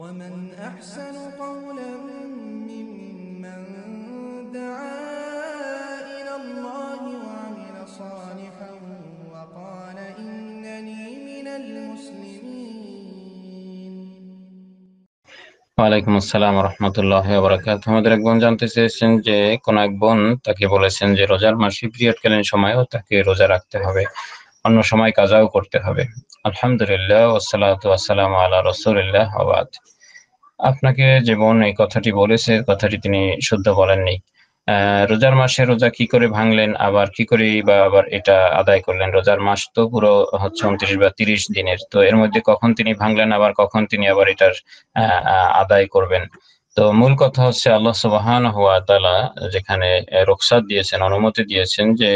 ওয়ালাইকুম আসসালাম রহমতুল্লাহ বরাকাত আমাদের এক বোন জানতে চেয়েছেন যে কোন এক বোন তাকে বলেছেন যে রোজার মাসে পিরিয়ডকালীন সময়ও তাকে রোজা রাখতে হবে অন্য সময় কাজাও করতে হবে আলহামদুলিল্লাহ আপনাকে যে বোন এই কথাটি বলেছে কথাটি তিনি শুদ্ধ বলেননি রোজার মাসে রোজা কি করে ভাঙলেন আবার কি করে বা আবার এটা আদায় করলেন রোজার মাস তো পুরো হচ্ছে উনত্রিশ বা তিরিশ দিনের তো এর মধ্যে কখন তিনি ভাঙলেন আবার কখন তিনি আবার এটার আদায় করবেন তো মূল কথা হচ্ছে আল্লাহ সবহান হুয়া তালা যেখানে রোকসাদ দিয়েছেন অনুমতি দিয়েছেন যে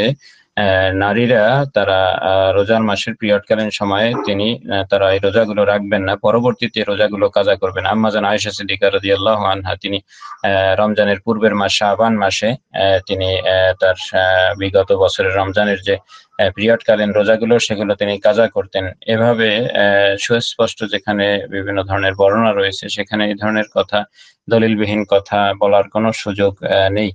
নারীরা তারা রোজার মাসের পিরিয়ডকালীন সময়ে তিনি তারা এই রোজাগুলো রাখবেন না পরবর্তীতে রোজাগুলো কাজা করবেন আম্মাজান আয়েশা সিদ্দিকা রাদিয়াল্লাহ আনহা তিনি রমজানের পূর্বের মাস শাহবান মাসে তিনি তার বিগত বছরের রমজানের যে পিরিয়ডকালীন রোজাগুলো সেগুলো তিনি কাজা করতেন এভাবে সুস্পষ্ট যেখানে বিভিন্ন ধরনের বর্ণনা রয়েছে সেখানে এই ধরনের কথা দলিলবিহীন কথা বলার কোনো সুযোগ নেই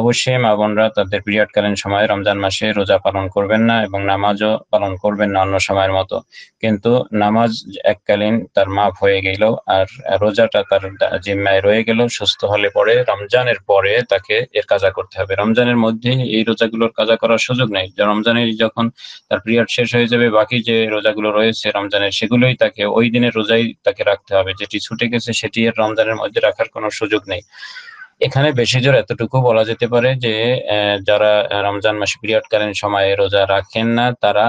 অবশ্যই মা বোনরা তাদের পিরিয়ডকালীন সময়ে রমজান মাসে রোজা পালন করবেন না এবং নামাজও পালন করবেন না অন্য সময়ের মতো কিন্তু নামাজ এককালীন তার মাফ হয়ে গেল আর রোজাটা তার জিম্মায় রয়ে গেল সুস্থ হলে পরে রমজানের পরে তাকে এর কাজা করতে হবে রমজানের মধ্যে এই রোজাগুলোর কাজা করার সুযোগ নেই রমজানের যখন তার পিরিয়ড শেষ হয়ে যাবে বাকি যে রোজাগুলো রয়েছে রমজানের সেগুলোই তাকে ওই দিনের রোজাই তাকে রাখতে হবে যেটি ছুটে গেছে সেটি রমজানের মধ্যে রাখার কোনো সুযোগ নেই এখানে বেশি জোর এতটুকু বলা যেতে পারে যে যারা রমজান মাসে পিরিয়ড কালীন সময়ে রোজা রাখেন না তারা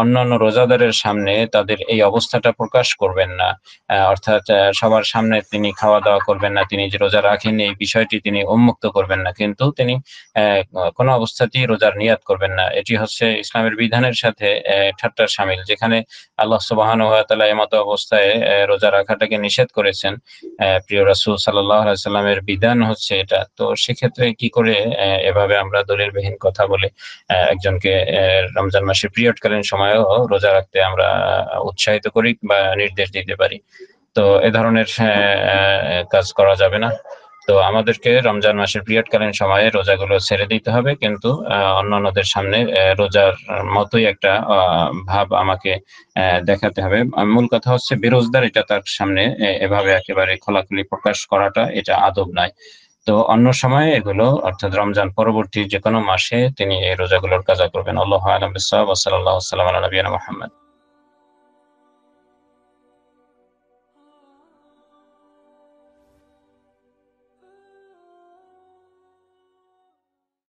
অন্যান্য রোজাদারের সামনে তাদের এই অবস্থাটা প্রকাশ করবেন না অর্থাৎ সবার সামনে তিনি খাওয়া দাওয়া করবেন না তিনি যে রোজা রাখেন এই বিষয়টি তিনি উন্মুক্ত করবেন না কিন্তু তিনি কোনো অবস্থাতেই রোজার নিয়াত করবেন না এটি হচ্ছে ইসলামের বিধানের সাথে ঠাট্টার সামিল যেখানে আল্লাহ সুবাহান তালা এমতো অবস্থায় রোজা রাখাটাকে নিষেধ করেছেন প্রিয় রাসুল সাল্লাহামের বিধান হচ্ছে এটা তো সেক্ষেত্রে কি করে এভাবে আমরা দলিলবিহীন কথা বলে একজনকে রমজান মাসে প্রিয় শীতকালীন সময়েও রোজা রাখতে আমরা উৎসাহিত করি বা নির্দেশ দিতে পারি তো এ ধরনের হ্যাঁ, কাজ করা যাবে না তো আমাদেরকে রমজান মাসের পিরিয়ডকালীন সময়ে রোজাগুলো ছেড়ে দিতে হবে কিন্তু অন্যান্যদের সামনে রোজার মতোই একটা ভাব আমাকে দেখাতে হবে মূল কথা হচ্ছে বেরোজদার এটা তার সামনে এভাবে একেবারে খোলাখুলি প্রকাশ করাটা এটা আদব নয় তো অন্য সময়ে এগুলো অর্থাৎ রমজান পরবর্তী যে কোনো মাসে তিনি এই রোজাগুলোর কাজা করবেন আল্লাহ আলম সাল্লাহ সাল্লাম নবীনা মোহাম্মদ